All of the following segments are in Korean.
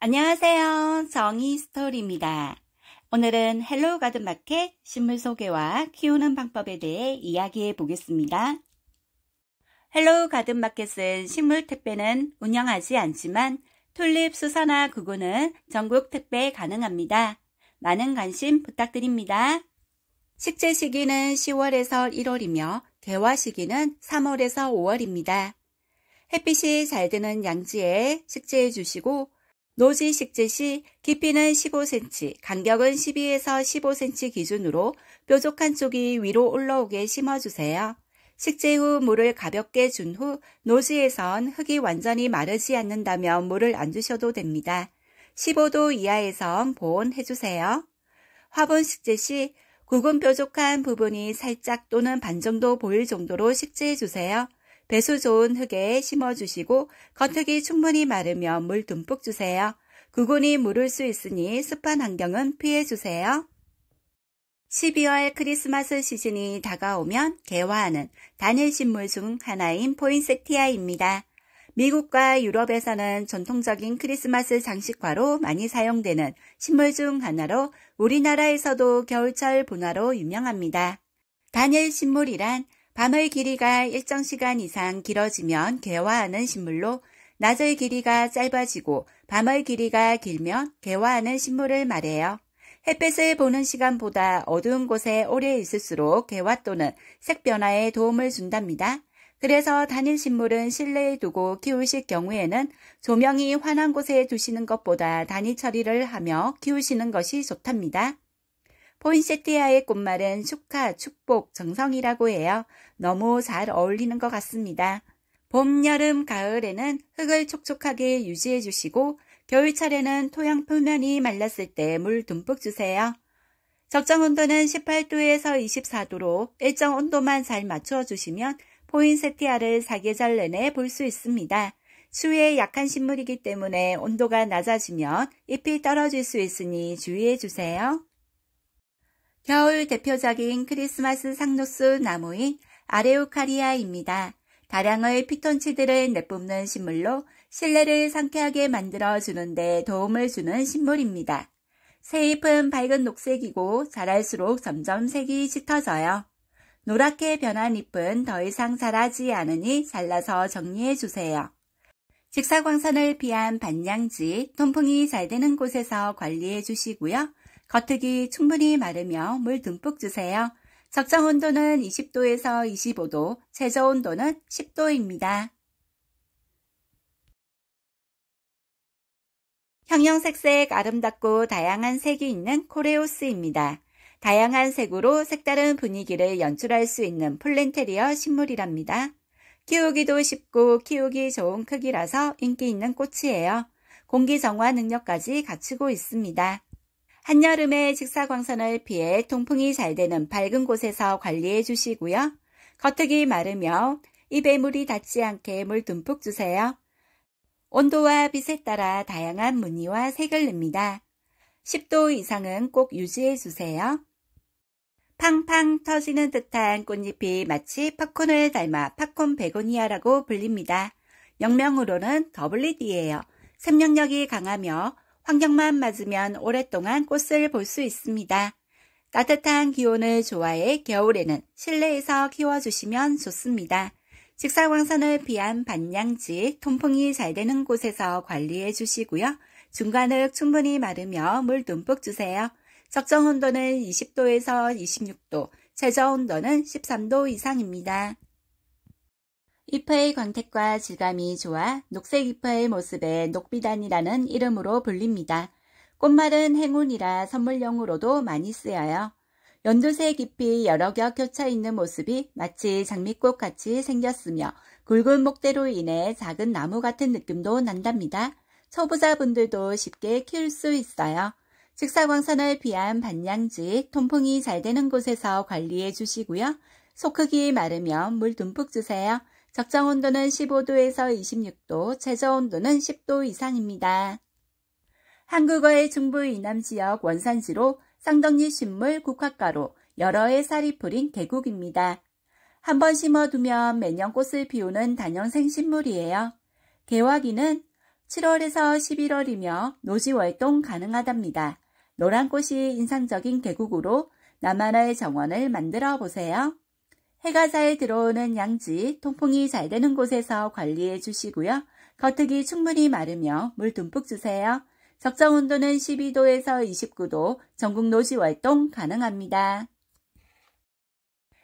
안녕하세요. 정희 스토리입니다. 오늘은 헬로우 가든마켓 식물 소개와 키우는 방법에 대해 이야기해 보겠습니다. 헬로우 가든마켓은 식물 택배는 운영하지 않지만 튤립 수산화 구구는 전국 택배 가능합니다. 많은 관심 부탁드립니다. 식재 시기는 10월에서 1월이며 개화 시기는 3월에서 5월입니다. 햇빛이 잘 드는 양지에 식재해 주시고 노지 식재 시 깊이는 15cm, 간격은 12에서 15cm 기준으로 뾰족한 쪽이 위로 올라오게 심어주세요. 식재 후 물을 가볍게 준 후 노지에선 흙이 완전히 마르지 않는다면 물을 안 주셔도 됩니다. 15도 이하에선 보온해주세요. 화분 식재 시 굵은 뾰족한 부분이 살짝 또는 반 정도 보일 정도로 식재해주세요. 배수 좋은 흙에 심어주시고 겉흙이 충분히 마르면 물 듬뿍 주세요. 구근이 무를 수 있으니 습한 환경은 피해주세요. 12월 크리스마스 시즌이 다가오면 개화하는 단일 식물 중 하나인 포인세티아입니다. 미국과 유럽에서는 전통적인 크리스마스 장식화로 많이 사용되는 식물 중 하나로 우리나라에서도 겨울철 분화로 유명합니다. 단일 식물이란 밤의 길이가 일정 시간 이상 길어지면 개화하는 식물로 낮의 길이가 짧아지고 밤의 길이가 길면 개화하는 식물을 말해요. 햇빛을 보는 시간보다 어두운 곳에 오래 있을수록 개화 또는 색 변화에 도움을 준답니다. 그래서 단일 식물은 실내에 두고 키우실 경우에는 조명이 환한 곳에 두시는 것보다 단위 처리를 하며 키우시는 것이 좋답니다. 포인세티아의 꽃말은 축하, 축복, 정성이라고 해요. 너무 잘 어울리는 것 같습니다. 봄, 여름, 가을에는 흙을 촉촉하게 유지해 주시고 겨울철에는 토양 표면이 말랐을 때 물 듬뿍 주세요. 적정 온도는 18도에서 24도로 일정 온도만 잘 맞추어 주시면 포인세티아를 사계절 내내 볼 수 있습니다. 추위에 약한 식물이기 때문에 온도가 낮아지면 잎이 떨어질 수 있으니 주의해 주세요. 겨울 대표적인 크리스마스 상록수 나무인 아레오카리아입니다. 다량의 피톤치드를 내뿜는 식물로 실내를 상쾌하게 만들어주는 데 도움을 주는 식물입니다. 새잎은 밝은 녹색이고 자랄수록 점점 색이 짙어져요. 노랗게 변한 잎은 더 이상 자라지 않으니 잘라서 정리해주세요. 직사광선을 피한 반양지, 통풍이 잘 되는 곳에서 관리해주시고요. 겉흙이 충분히 마르며 물 듬뿍 주세요. 적정 온도는 20도에서 25도, 최저 온도는 10도입니다. 형형색색 아름답고 다양한 색이 있는 코레오스입니다. 다양한 색으로 색다른 분위기를 연출할 수 있는 플랜테리어 식물이랍니다. 키우기도 쉽고 키우기 좋은 크기라서 인기 있는 꽃이에요. 공기 정화 능력까지 갖추고 있습니다. 한여름에 직사광선을 피해 통풍이 잘 되는 밝은 곳에서 관리해 주시고요. 겉흙이 마르며 입에 물이 닿지 않게 물 듬뿍 주세요. 온도와 빛에 따라 다양한 무늬와 색을 냅니다. 10도 이상은 꼭 유지해 주세요. 팡팡 터지는 듯한 꽃잎이 마치 팝콘을 닮아 팝콘 베고니아라고 불립니다. 영명으로는 더블리디에요 생명력이 강하며 환경만 맞으면 오랫동안 꽃을 볼 수 있습니다. 따뜻한 기온을 좋아해 겨울에는 실내에서 키워주시면 좋습니다. 직사광선을 피한 반양지 통풍이 잘 되는 곳에서 관리해 주시고요. 중간을 충분히 마르며 물 듬뿍 주세요. 적정 온도는 20도에서 26도, 최저 온도는 13도 이상입니다. 잎의 광택과 질감이 좋아 녹색 잎의 모습에 녹비단이라는 이름으로 불립니다. 꽃말은 행운이라 선물용으로도 많이 쓰여요. 연두색 잎이 여러 겹 겹쳐 있는 모습이 마치 장미꽃 같이 생겼으며 굵은 목대로 인해 작은 나무 같은 느낌도 난답니다. 초보자분들도 쉽게 키울 수 있어요. 직사광선을 피한 반양지, 통풍이 잘 되는 곳에서 관리해 주시고요. 속 크기 마르면 물 듬뿍 주세요. 적정 온도는 15도에서 26도, 최저 온도는 10도 이상입니다. 한국어의 중부 이남 지역 원산지로 쌍덕리 식물 국화가로 여러 해 살이 풀인 계곡입니다한번 심어두면 매년 꽃을 피우는 단연생 식물이에요. 개화기는 7월에서 11월이며 노지월동 가능하답니다. 노란 꽃이 인상적인 계곡으로 남한의 정원을 만들어 보세요. 해가 잘 들어오는 양지, 통풍이 잘 되는 곳에서 관리해 주시고요. 겉흙이 충분히 마르며 물 듬뿍 주세요. 적정 온도는 12도에서 29도, 전국 노지 활동 가능합니다.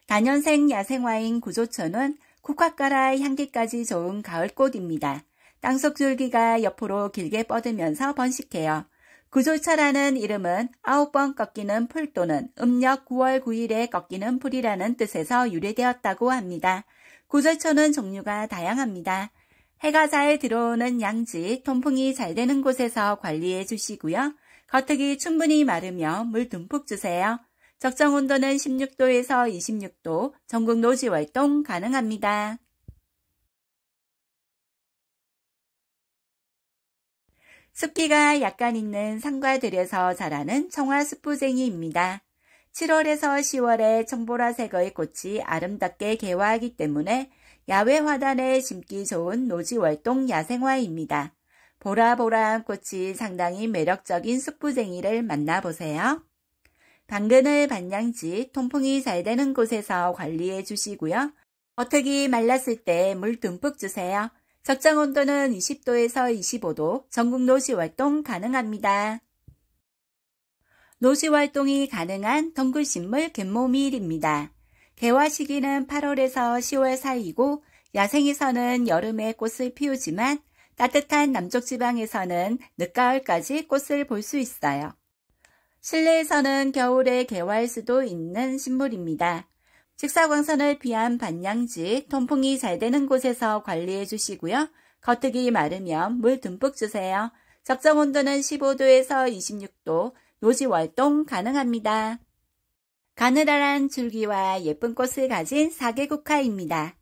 단연생 야생화인 구조천은 국화가라 향기까지 좋은 가을꽃입니다. 땅속 줄기가 옆으로 길게 뻗으면서 번식해요. 구조차라는 그 이름은 아홉 번 꺾이는 풀 또는 음력 9월 9일에 꺾이는 풀이라는 뜻에서 유래되었다고 합니다. 구조초는 그 종류가 다양합니다. 해가 잘 들어오는 양지, 통풍이 잘 되는 곳에서 관리해 주시고요. 겉흙이 충분히 마르며 물 듬뿍 주세요. 적정 온도는 16도에서 26도, 전국 노지활동 가능합니다. 습기가 약간 있는 상과들에서 자라는 청화수부쟁이입니다. 7월에서 10월에 청보라색의 꽃이 아름답게 개화하기 때문에 야외 화단에 심기 좋은 노지월동 야생화입니다. 보라보라한 꽃이 상당히 매력적인 숙부쟁이를 만나보세요. 당근을 반양지 통풍이 잘 되는 곳에서 관리해 주시고요. 어떻게 말랐을 때 물 듬뿍 주세요. 적정 온도는 20도에서 25도, 전국 노시활동 가능합니다. 노시활동이 가능한 덩굴식물 갯모밀입니다. 개화 시기는 8월에서 10월 사이이고 야생에서는 여름에 꽃을 피우지만 따뜻한 남쪽 지방에서는 늦가을까지 꽃을 볼 수 있어요. 실내에서는 겨울에 개화할 수도 있는 식물입니다. 식사광선을 피한 반양지 통풍이 잘 되는 곳에서 관리해 주시고요. 겉흙이 마르면 물 듬뿍 주세요. 적정 온도는 15도에서 26도, 노지 월동 가능합니다. 가느다란 줄기와 예쁜 꽃을 가진 사계국화입니다.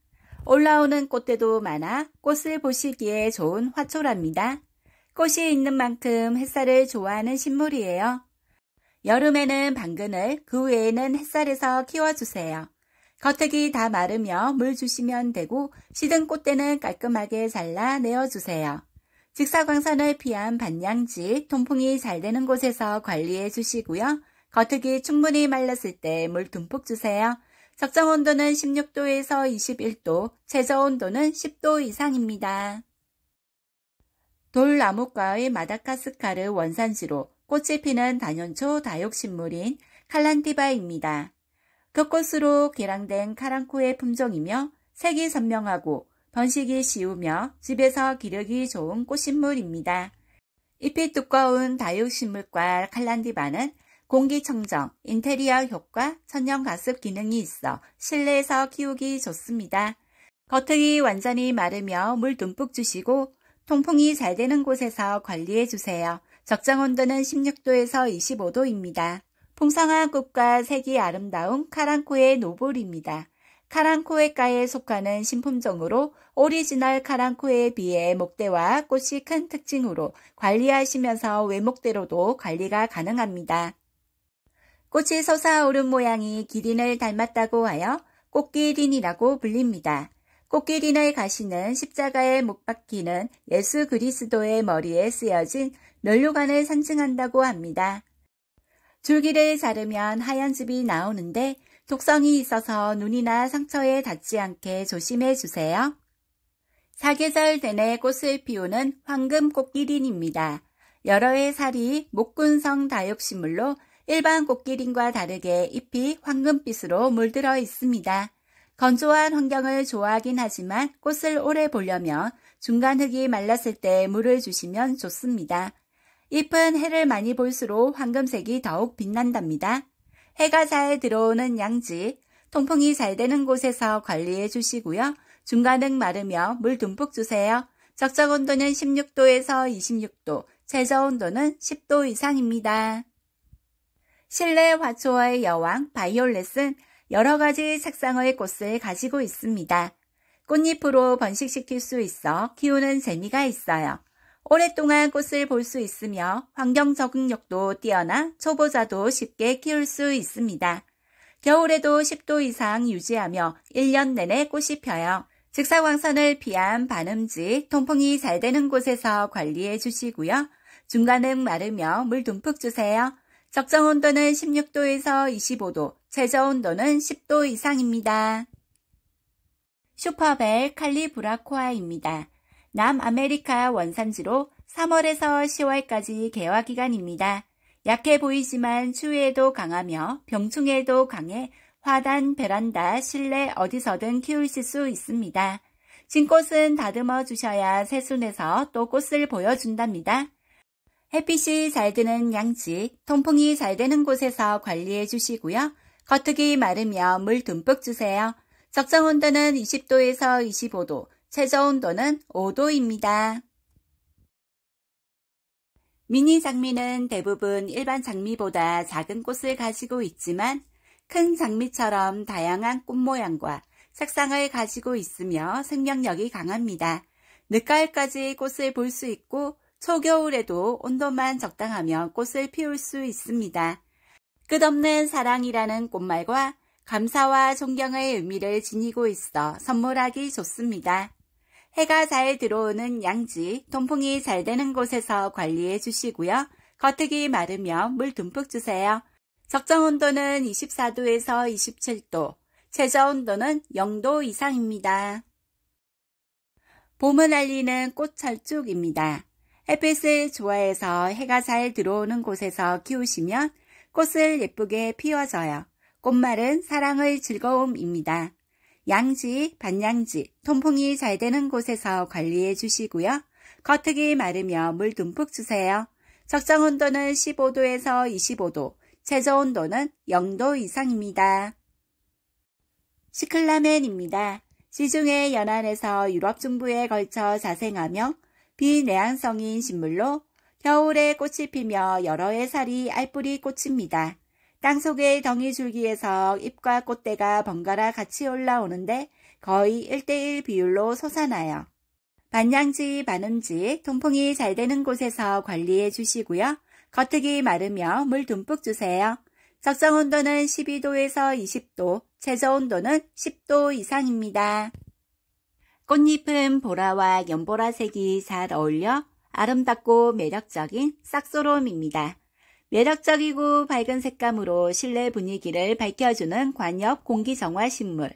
올라오는 꽃대도 많아 꽃을 보시기에 좋은 화초랍니다. 꽃이 있는 만큼 햇살을 좋아하는 식물이에요. 여름에는 방근을 그 외에는 햇살에서 키워주세요. 겉흙이 다 마르며 물 주시면 되고 시든 꽃대는 깔끔하게 잘라 내어주세요. 직사광선을 피한 반양지 통풍이 잘 되는 곳에서 관리해 주시고요. 겉흙이 충분히 말랐을 때 물 듬뿍 주세요. 적정 온도는 16도에서 21도, 최저 온도는 10도 이상입니다. 돌나무과의 마다카스카르 원산지로 꽃이 피는 단연초 다육식물인 칼란티바입니다. 그곳으로 개량된 카랑코의 품종이며 색이 선명하고 번식이 쉬우며 집에서 기르기 좋은 꽃식물입니다. 잎이 두꺼운 다육식물과 칼란디바는 공기청정, 인테리어 효과, 천연가습 기능이 있어 실내에서 키우기 좋습니다. 겉흙이 완전히 마르며 물 듬뿍 주시고 통풍이 잘 되는 곳에서 관리해 주세요. 적정 온도는 16도에서 25도입니다. 풍성한 꽃과 색이 아름다운 카랑코의 노볼입니다. 카랑코의가에 속하는 신품종으로 오리지널 카랑코에 비해 목대와 꽃이 큰 특징으로 관리하시면서 외목대로도 관리가 가능합니다. 꽃이 솟아오른 모양이 기린을 닮았다고 하여 꽃기린이라고 불립니다. 꽃기린의 가시는 십자가에못 박히는 예수 그리스도의 머리에 쓰여진 면류관을 상징한다고 합니다. 줄기를 자르면 하얀즙이 나오는데 독성이 있어서 눈이나 상처에 닿지 않게 조심해 주세요. 사계절 내내 꽃을 피우는 황금 꽃기린입니다. 여러 해 살이 목근성 다육식물로 일반 꽃기린과 다르게 잎이 황금빛으로 물들어 있습니다. 건조한 환경을 좋아하긴 하지만 꽃을 오래 보려면 중간 흙이 말랐을 때 물을 주시면 좋습니다. 잎은 해를 많이 볼수록 황금색이 더욱 빛난답니다. 해가 잘 들어오는 양지, 통풍이 잘 되는 곳에서 관리해 주시고요. 중간은 마르며 물 듬뿍 주세요. 적정 온도는 16도에서 26도, 최저 온도는 10도 이상입니다. 실내 화초의 여왕 바이올렛은 여러 가지 색상의 꽃을 가지고 있습니다. 꽃잎으로 번식시킬 수 있어 키우는 재미가 있어요. 오랫동안 꽃을 볼 수 있으며 환경 적응력도 뛰어나 초보자도 쉽게 키울 수 있습니다. 겨울에도 10도 이상 유지하며 1년 내내 꽃이 펴요. 직사광선을 피한 반음지, 통풍이 잘 되는 곳에서 관리해 주시고요. 중간은 마르며 물 듬뿍 주세요. 적정 온도는 16도에서 25도, 최저 온도는 10도 이상입니다. 슈퍼벨 칼리브라코아입니다. 남아메리카 원산지로 3월에서 10월까지 개화 기간입니다. 약해 보이지만 추위에도 강하며 병충해도 강해 화단, 베란다, 실내 어디서든 키우실 수 있습니다. 진꽃은 다듬어 주셔야 새순에서 또 꽃을 보여준답니다. 햇빛이 잘 드는 양식, 통풍이 잘 되는 곳에서 관리해 주시고요. 겉흙이 마르며 물 듬뿍 주세요. 적정 온도는 20도에서 25도, 최저 온도는 5도입니다. 미니 장미는 대부분 일반 장미보다 작은 꽃을 가지고 있지만 큰 장미처럼 다양한 꽃 모양과 색상을 가지고 있으며 생명력이 강합니다. 늦가을까지 꽃을 볼 수 있고 초겨울에도 온도만 적당하면 꽃을 피울 수 있습니다. 끝없는 사랑이라는 꽃말과 감사와 존경의 의미를 지니고 있어 선물하기 좋습니다. 해가 잘 들어오는 양지, 통풍이 잘 되는 곳에서 관리해 주시고요. 겉흙이 마르며물 듬뿍 주세요. 적정 온도는 24도에서 27도, 최저 온도는 0도 이상입니다. 봄을 알리는 꽃철쭉입니다. 햇빛을 좋아해서 해가 잘 들어오는 곳에서 키우시면 꽃을 예쁘게 피워줘요. 꽃말은 사랑의 즐거움입니다. 양지, 반양지, 통풍이 잘 되는 곳에서 관리해 주시고요. 거특이 마르며 물 듬뿍 주세요. 적정 온도는 15도에서 25도, 최저 온도는 0도 이상입니다. 시클라멘입니다. 시중의 연안에서 유럽 중부에 걸쳐 자생하며 비내향성인 식물로 겨울에 꽃이 피며 여러 해 살이 알뿌리 꽃입니다. 땅속의 덩이줄기에서 잎과 꽃대가 번갈아 같이 올라오는데 거의 1대1 비율로 솟아나요. 반양지, 반음지 통풍이 잘 되는 곳에서 관리해 주시고요. 겉흙이 마르며 물 듬뿍 주세요. 적성 온도는 12도에서 20도, 최저 온도는 10도 이상입니다. 꽃잎은 보라와 연보라색이 잘 어울려 아름답고 매력적인 싹소롬입니다. 매력적이고 밝은 색감으로 실내 분위기를 밝혀주는 관엽 공기정화 식물.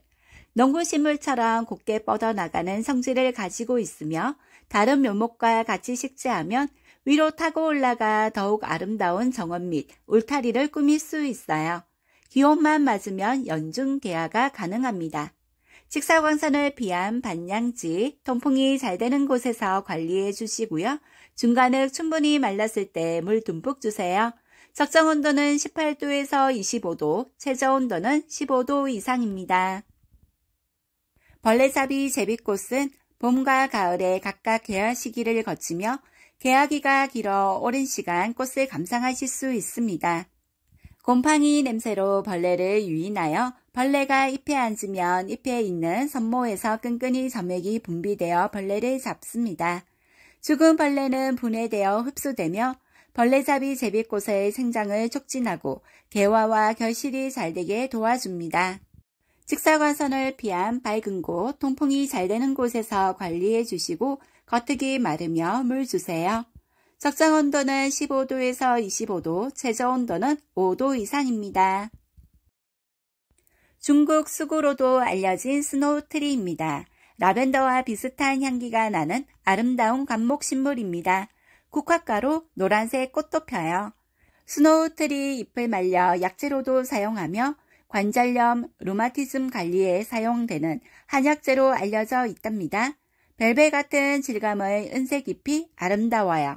농구식물처럼 곱게 뻗어나가는 성질을 가지고 있으며 다른 묘목과 같이 식재하면 위로 타고 올라가 더욱 아름다운 정원 및 울타리를 꾸밀 수 있어요. 기온만 맞으면 연중 개화가 가능합니다. 식사광선을 피한 반양지, 통풍이 잘 되는 곳에서 관리해 주시고요. 중간에 충분히 말랐을 때 물 듬뿍 주세요. 적정 온도는 18도에서 25도, 최저 온도는 15도 이상입니다. 벌레잡이 제비꽃은 봄과 가을에 각각 개화 시기를 거치며 개화기가 길어 오랜 시간 꽃을 감상하실 수 있습니다. 곰팡이 냄새로 벌레를 유인하여 벌레가 잎에 앉으면 잎에 있는 선모에서 끈끈이 점액이 분비되어 벌레를 잡습니다. 죽은 벌레는 분해되어 흡수되며 벌레잡이 제비꽃의 생장을 촉진하고 개화와 결실이 잘 되게 도와줍니다. 직사과선을 피한 밝은 곳, 통풍이 잘 되는 곳에서 관리해 주시고 겉흙이 마르며 물 주세요. 적정 온도는 15도에서 25도, 최저 온도는 5도 이상입니다. 중국 수구로도 알려진 스노우트리입니다. 라벤더와 비슷한 향기가 나는 아름다운 관목식물입니다 국화가루 노란색 꽃도 펴요. 스노우트리 잎을 말려 약재로도 사용하며 관절염, 루마티즘 관리에 사용되는 한약재로 알려져 있답니다. 벨벳 같은 질감의 은색 잎이 아름다워요.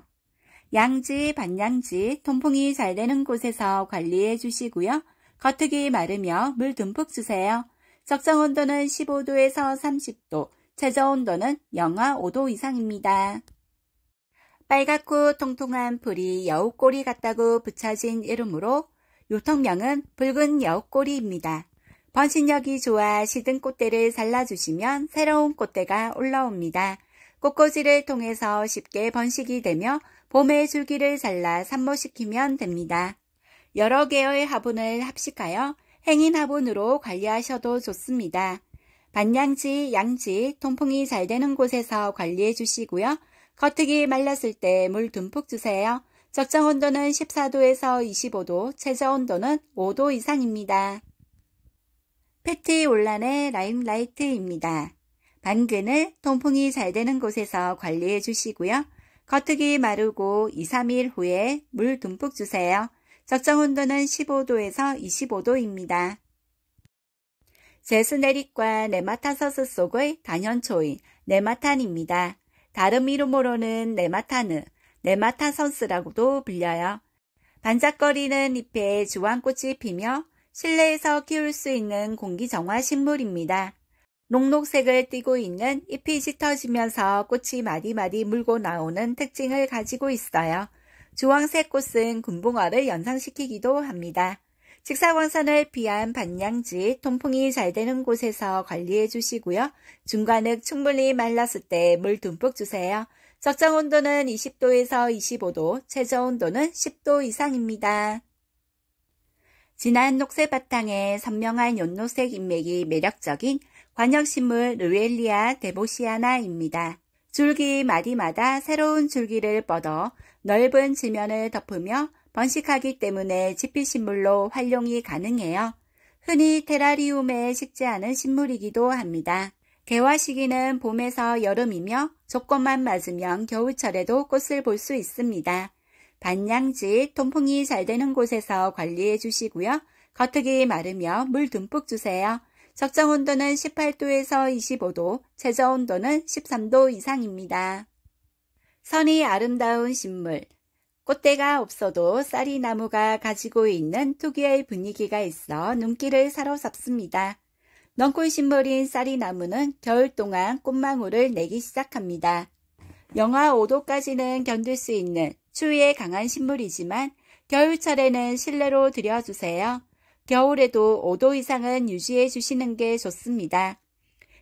양지, 반양지, 통풍이 잘 되는 곳에서 관리해 주시고요. 겉흙이 마르며 물 듬뿍 주세요. 적정 온도는 15도에서 30도, 최저 온도는 영하 5도 이상입니다. 빨갛고 통통한 풀이 여우꼬리 같다고 붙여진 이름으로 요통명은 붉은 여우꼬리입니다. 번식력이 좋아 시든 꽃대를 잘라주시면 새로운 꽃대가 올라옵니다. 꽃꽂이를 통해서 쉽게 번식이 되며 봄에 줄기를 잘라 산모시키면 됩니다. 여러 개의 화분을 합식하여 행인 화분으로 관리하셔도 좋습니다. 반양지, 양지, 통풍이 잘 되는 곳에서 관리해 주시고요. 겉흙이 말랐을 때 물 듬뿍 주세요. 적정 온도는 14도에서 25도, 최저 온도는 5도 이상입니다. 패티 올란의 라임라이트입니다. 반근을 통풍이 잘 되는 곳에서 관리해 주시고요. 겉흙이 마르고 2, 3일 후에 물 듬뿍 주세요. 적정 온도는 15도에서 25도입니다. 제스네릭과 네마타서스 속의 단연초인 네마탄입니다. 다른 이름으로는 네마타느, 네마타선스라고도 불려요. 반짝거리는 잎에 주황꽃이 피며 실내에서 키울 수 있는 공기정화 식물입니다. 녹록색을 띠고 있는 잎이 짙어지면서 꽃이 마디마디 물고 나오는 특징을 가지고 있어요. 주황색 꽃은 군붕어를 연상시키기도 합니다. 식사광선을 피한 반양지 통풍이 잘 되는 곳에서 관리해 주시고요. 중간에 충분히 말랐을 때 물 듬뿍 주세요. 적정 온도는 20도에서 25도, 최저 온도는 10도 이상입니다. 진한 녹색 바탕에 선명한 연녹색 인맥이 매력적인 관역식물 르웰리아 데보시아나입니다. 줄기 마디마다 새로운 줄기를 뻗어 넓은 지면을 덮으며 번식하기 때문에 지피식물로 활용이 가능해요. 흔히 테라리움에 식지 않은 식물이기도 합니다. 개화 시기는 봄에서 여름이며 조건만 맞으면 겨울철에도 꽃을 볼 수 있습니다. 반양지 통풍이 잘 되는 곳에서 관리해 주시고요. 겉흙이 마르며 물 듬뿍 주세요. 적정 온도는 18도에서 25도, 최저 온도는 13도 이상입니다. 선이 아름다운 식물 꽃대가 없어도 쌀이 나무가 가지고 있는 특유의 분위기가 있어 눈길을 사로잡습니다. 넝쿨식물인 쌀이 나무는 겨울 동안 꽃망울을 내기 시작합니다. 영하 5도까지는 견딜 수 있는 추위에 강한 식물이지만 겨울철에는 실내로 들여주세요. 겨울에도 5도 이상은 유지해 주시는 게 좋습니다.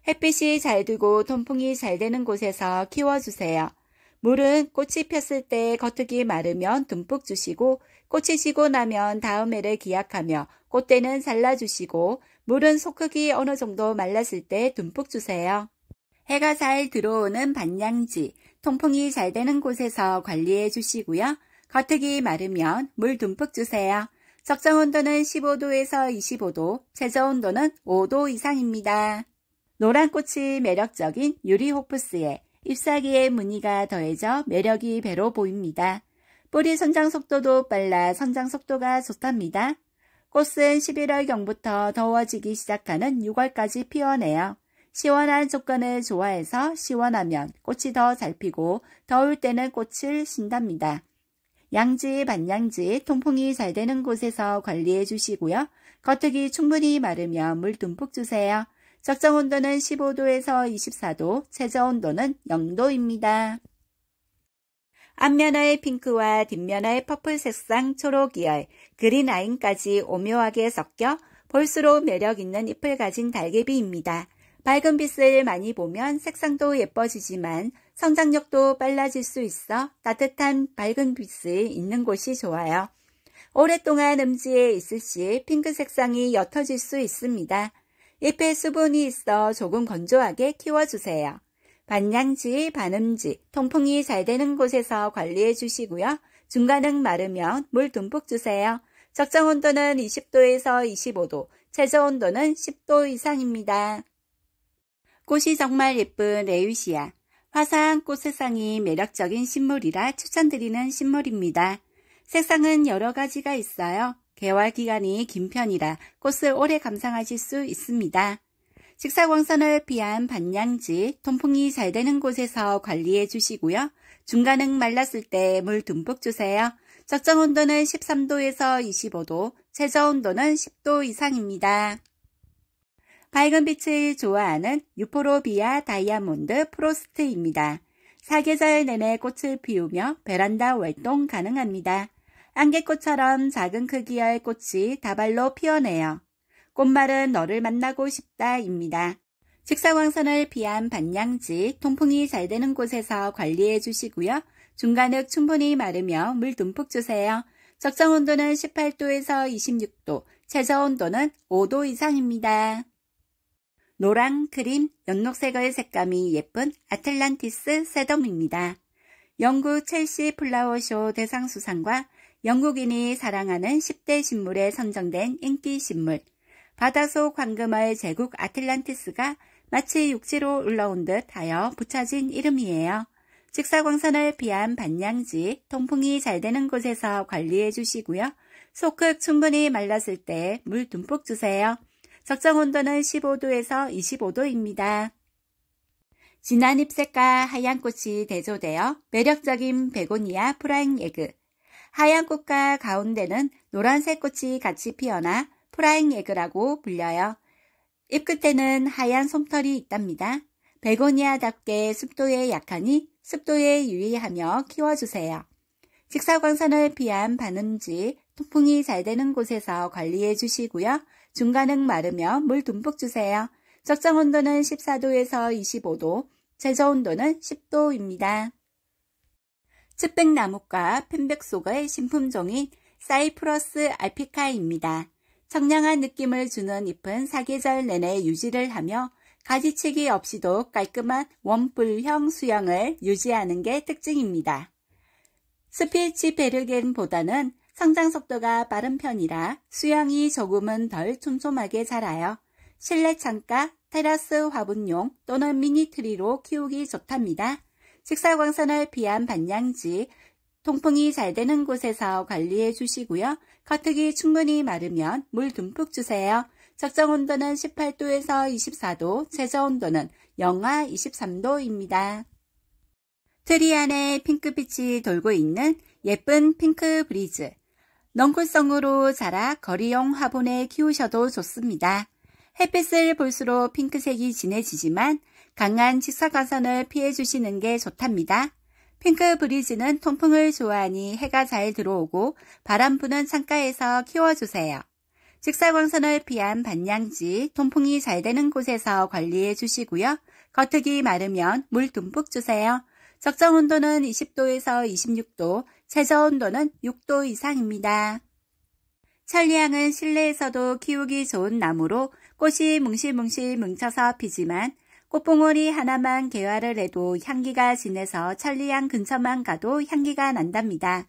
햇빛이 잘 들고 통풍이 잘 되는 곳에서 키워주세요. 물은 꽃이 폈을 때 겉흙이 마르면 듬뿍 주시고 꽃이 지고 나면 다음 해를 기약하며 꽃대는 잘라주시고 물은 속흙이 어느 정도 말랐을 때 듬뿍 주세요. 해가 잘 들어오는 반양지, 통풍이 잘 되는 곳에서 관리해 주시고요. 겉흙이 마르면 물 듬뿍 주세요. 적정 온도는 15도에서 25도, 최저 온도는 5도 이상입니다. 노란 꽃이 매력적인 유리호프스에 잎사귀의 무늬가 더해져 매력이 배로 보입니다. 뿌리 성장 속도도 빨라 성장 속도가 좋답니다. 꽃은 11월경부터 더워지기 시작하는 6월까지 피어내요. 시원한 조건을 좋아해서 시원하면 꽃이 더 잘 피고 더울 때는 꽃을 신답니다. 양지, 반양지, 통풍이 잘 되는 곳에서 관리해 주시고요. 겉흙이 충분히 마르면 물 듬뿍 주세요. 적정 온도는 15도에서 24도, 최저 온도는 0도입니다. 앞면화의 핑크와 뒷면화의 퍼플 색상 초록 이열, 그린 라인까지 오묘하게 섞여 볼수록 매력있는 잎을 가진 달개비입니다. 밝은 빛을 많이 보면 색상도 예뻐지지만 성장력도 빨라질 수 있어 따뜻한 밝은 빛을 있는 곳이 좋아요. 오랫동안 음지에 있을 시 핑크 색상이 옅어질 수 있습니다. 잎의 수분이 있어 조금 건조하게 키워주세요. 반양지, 반음지, 통풍이 잘 되는 곳에서 관리해 주시고요. 중간은 마르면 물 듬뿍 주세요. 적정 온도는 20도에서 25도, 최저 온도는 10도 이상입니다. 꽃이 정말 예쁜 레유시아. 화사한 꽃세상이 매력적인 식물이라 추천드리는 식물입니다. 색상은 여러 가지가 있어요. 개활 기간이 긴 편이라 꽃을 오래 감상하실 수 있습니다. 직사광선을 피한 반양지, 통풍이 잘 되는 곳에서 관리해 주시고요. 중간은 말랐을 때 물 듬뿍 주세요. 적정 온도는 13도에서 25도, 최저 온도는 10도 이상입니다. 밝은 빛을 좋아하는 유포로비아 다이아몬드 프로스트입니다. 사계절 내내 꽃을 피우며 베란다 월동 가능합니다. 안개꽃처럼 작은 크기의 꽃이 다발로 피어내요. 꽃말은 너를 만나고 싶다입니다. 직사광선을 피한 반양지, 통풍이 잘 되는 곳에서 관리해 주시고요. 중간흙 충분히 마르며 물 듬뿍 주세요. 적정 온도는 18도에서 26도, 최저 온도는 5도 이상입니다. 노랑, 크림, 연녹색의 색감이 예쁜 아틀란티스 새덤입니다. 영국 첼시 플라워쇼 대상 수상과 영국인이 사랑하는 10대 식물에 선정된 인기 식물 바다속 황금알 제국 아틀란티스가 마치 육지로 올라온 듯 하여 붙여진 이름이에요. 직사광선을 피한 반양지, 통풍이 잘 되는 곳에서 관리해 주시고요. 소극 충분히 말랐을 때 물 듬뿍 주세요. 적정 온도는 15도에서 25도입니다. 진한 잎색과 하얀 꽃이 대조되어 매력적인 베고니아 프라잉 에그, 하얀 꽃과 가운데는 노란색 꽃이 같이 피어나 프라잉 에그라고 불려요. 잎 끝에는 하얀 솜털이 있답니다. 베고니아답게 습도에 약하니 습도에 유의하며 키워주세요. 직사광선을 피한 반음지, 통풍이 잘 되는 곳에서 관리해 주시고요. 중간은 마르며 물 듬뿍 주세요. 적정 온도는 14도에서 25도, 최저 온도는 10도입니다. 측백나무과 편백속의 신품종인 사이프러스 알피카입니다. 청량한 느낌을 주는 잎은 사계절 내내 유지를 하며 가지치기 없이도 깔끔한 원뿔형 수형을 유지하는 게 특징입니다. 스피치 베르겐보다는 성장 속도가 빠른 편이라 수양이 조금은 덜 촘촘하게 자라요. 실내 창가, 테라스 화분용 또는 미니트리로 키우기 좋답니다. 식사광선을 피한 반양지, 통풍이 잘 되는 곳에서 관리해 주시고요. 커트기 충분히 마르면 물 듬뿍 주세요. 적정 온도는 18도에서 24도, 최저 온도는 영하 23도입니다. 트리 안에 핑크빛이 돌고 있는 예쁜 핑크 브리즈. 넝쿨성으로 자라 거리용 화분에 키우셔도 좋습니다. 햇빛을 볼수록 핑크색이 진해지지만 강한 직사광선을 피해 주시는 게 좋답니다. 핑크 브리즈는 통풍을 좋아하니 해가 잘 들어오고 바람 부는 창가에서 키워주세요. 직사광선을 피한 반양지, 통풍이 잘 되는 곳에서 관리해 주시고요. 겉흙이 마르면 물 듬뿍 주세요. 적정 온도는 20도에서 26도, 최저 온도는 6도 이상입니다. 천리향은 실내에서도 키우기 좋은 나무로 꽃이 뭉실뭉실 뭉쳐서 피지만 꽃봉오리 하나만 개화를 해도 향기가 진해서 천리향 근처만 가도 향기가 난답니다.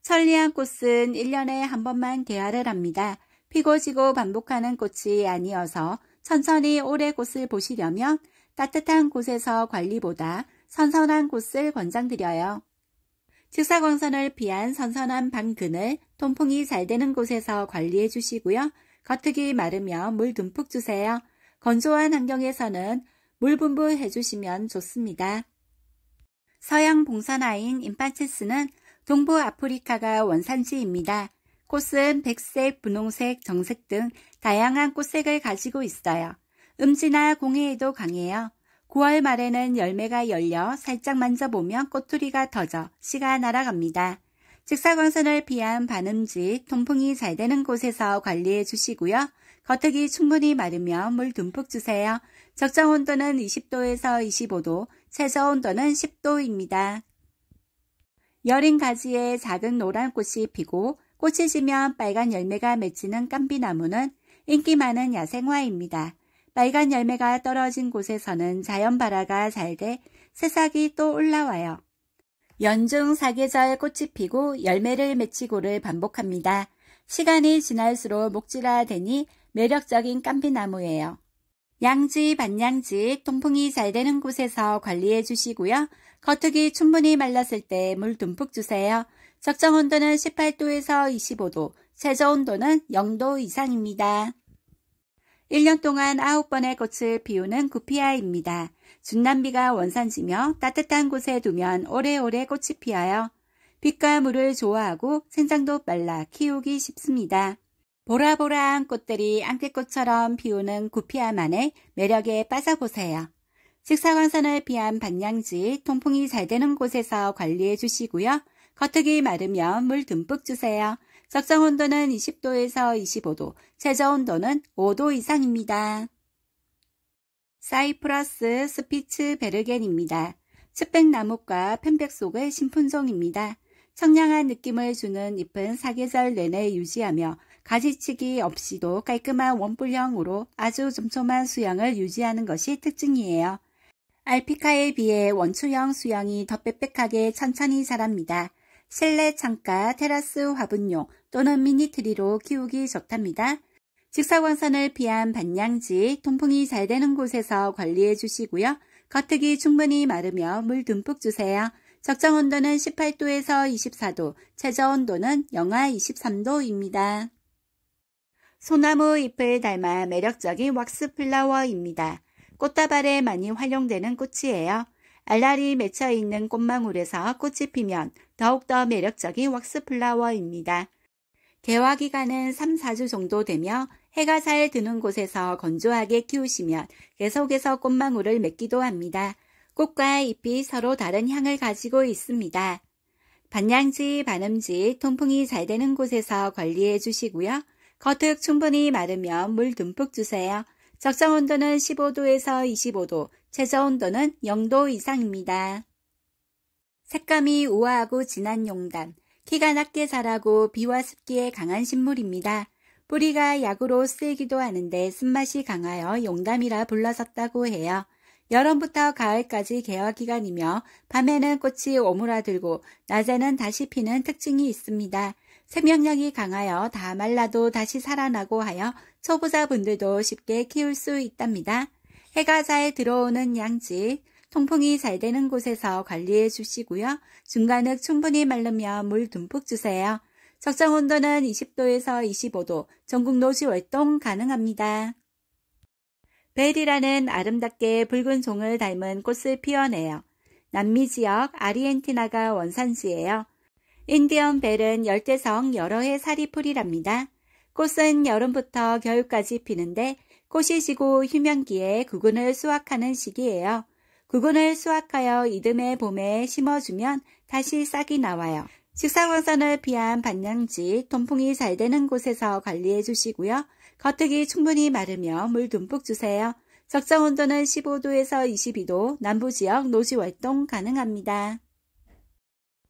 천리향 꽃은 1년에 한 번만 개화를 합니다. 피고 지고 반복하는 꽃이 아니어서 천천히 오래 꽃을 보시려면 따뜻한 곳에서 관리보다 선선한 곳을 권장드려요. 직사광선을 피한 선선한 방근을 통풍이 잘 되는 곳에서 관리해 주시고요. 겉흙이 마르면 물 듬뿍 주세요. 건조한 환경에서는 물분불 해주시면 좋습니다. 서양 봉산화인 임파체스는 동부 아프리카가 원산지입니다. 꽃은 백색, 분홍색, 정색 등 다양한 꽃색을 가지고 있어요. 음지나 공해에도 강해요. 9월 말에는 열매가 열려 살짝 만져보면 꼬투리가 터져 씨가 날아갑니다. 직사광선을 피한 반음지, 통풍이 잘 되는 곳에서 관리해 주시고요. 겉흙이 충분히 마르면 물 듬뿍 주세요. 적정 온도는 20도에서 25도, 최저 온도는 10도입니다. 여린 가지에 작은 노란 꽃이 피고 꽃이 지면 빨간 열매가 맺히는 깜비나무는 인기 많은 야생화입니다. 빨간 열매가 떨어진 곳에서는 자연발화가 잘 돼 새싹이 또 올라와요. 연중 사계절 꽃이 피고 열매를 맺히고를 반복합니다. 시간이 지날수록 목질화되니 매력적인 깜비나무예요. 양지, 반양지, 통풍이 잘 되는 곳에서 관리해 주시고요. 겉흙이 충분히 말랐을 때 물 듬뿍 주세요. 적정 온도는 18도에서 25도, 최저 온도는 0도 이상입니다. 1년 동안 9번의 꽃을 피우는 구피아입니다. 중남비가 원산지며 따뜻한 곳에 두면 오래오래 꽃이 피어요. 빛과 물을 좋아하고 생장도 빨라 키우기 쉽습니다. 보라보라한 꽃들이 안개꽃처럼 피우는 구피아만의 매력에 빠져보세요. 식사광선을 피한 반양지 통풍이 잘 되는 곳에서 관리해 주시고요. 겉흙이 마르면 물 듬뿍 주세요. 적정 온도는 20도에서 25도, 최저 온도는 5도 이상입니다. 사이프러스 스피츠 베르겐입니다. 측백나무과 편백 속의 신품종입니다. 청량한 느낌을 주는 잎은 사계절 내내 유지하며 가지치기 없이도 깔끔한 원뿔형으로 아주 촘촘한 수영을 유지하는 것이 특징이에요. 알피카에 비해 원초형 수영이 더 빽빽하게 천천히 자랍니다. 실내 창가, 테라스 화분용 또는 미니트리로 키우기 좋답니다. 직사광선을 피한 반양지, 통풍이 잘 되는 곳에서 관리해 주시고요. 겉흙이 충분히 마르며 물 듬뿍 주세요. 적정 온도는 18도에서 24도, 최저 온도는 영하 23도입니다. 소나무 잎을 닮아 매력적인 왁스 플라워입니다. 꽃다발에 많이 활용되는 꽃이에요. 알알이 맺혀 있는 꽃망울에서 꽃이 피면 더욱더 매력적인 왁스 플라워입니다. 개화 기간은 3, 4주 정도 되며 해가 잘 드는 곳에서 건조하게 키우시면 계속해서 꽃망울을 맺기도 합니다. 꽃과 잎이 서로 다른 향을 가지고 있습니다. 반양지, 반음지, 통풍이 잘 되는 곳에서 관리해 주시고요. 겉흙 충분히 마르면 물 듬뿍 주세요. 적정 온도는 15도에서 25도, 최저 온도는 0도 이상입니다. 색감이 우아하고 진한 용단, 키가 낮게 자라고 비와 습기에 강한 식물입니다. 뿌리가 약으로 쓰이기도 하는데 쓴맛이 강하여 용담이라 불러섰다고 해요. 여름부터 가을까지 개화 기간이며 밤에는 꽃이 오므라들고 낮에는 다시 피는 특징이 있습니다. 생명력이 강하여 다 말라도 다시 살아나고 하여 초보자분들도 쉽게 키울 수 있답니다. 해가 잘 들어오는 양지, 통풍이 잘 되는 곳에서 관리해 주시고요. 중간흙 충분히 말르면 물 듬뿍 주세요. 적정 온도는 20도에서 25도, 전국 노지 월동 가능합니다. 벨이라는 아름답게 붉은 종을 닮은 꽃을 피워내요. 남미 지역 아르헨티나가 원산지예요. 인디언 벨은 열대성 여러 해 사리풀이랍니다. 꽃은 여름부터 겨울까지 피는데 꽃이 지고 휴면기에 구근을 수확하는 시기예요. 구근을 수확하여 이듬해 봄에 심어주면 다시 싹이 나와요. 식사원선을 피한 반양지, 통풍이 잘 되는 곳에서 관리해 주시고요. 겉흙이 충분히 마르며 물 듬뿍 주세요. 적정 온도는 15도에서 22도, 남부지역 노지활동 가능합니다.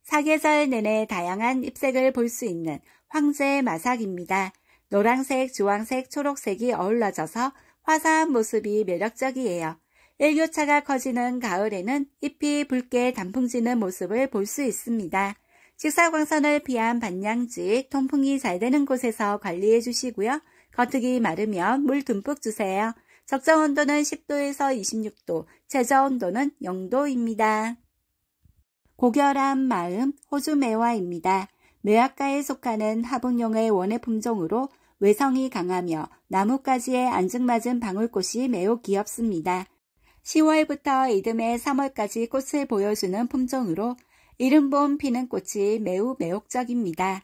사계절 내내 다양한 잎색을 볼 수 있는 황제 마삭입니다. 노란색, 주황색, 초록색이 어울러져서 화사한 모습이 매력적이에요. 일교차가 커지는 가을에는 잎이 붉게 단풍지는 모습을 볼 수 있습니다. 직사광선을 피한 반양지 통풍이 잘 되는 곳에서 관리해 주시고요. 겉흙이 마르면 물 듬뿍 주세요. 적정 온도는 10도에서 26도, 최저 온도는 0도입니다. 고결한 마음 호주 매화입니다. 매화과에 속하는 화분용의 원예 품종으로 외성이 강하며 나뭇가지에 안증맞은 방울꽃이 매우 귀엽습니다. 10월부터 이듬해 3월까지 꽃을 보여주는 품종으로 이른봄 피는 꽃이 매우 매혹적입니다.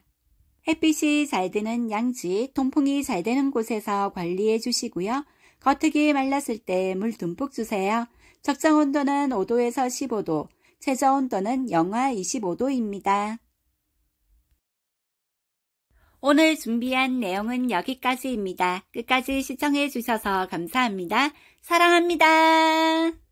햇빛이 잘 드는 양지, 통풍이 잘 되는 곳에서 관리해 주시고요. 겉흙이 말랐을 때 물 듬뿍 주세요. 적정 온도는 5도에서 15도, 최저 온도는 영하 25도입니다. 오늘 준비한 내용은 여기까지입니다. 끝까지 시청해 주셔서 감사합니다. 사랑합니다.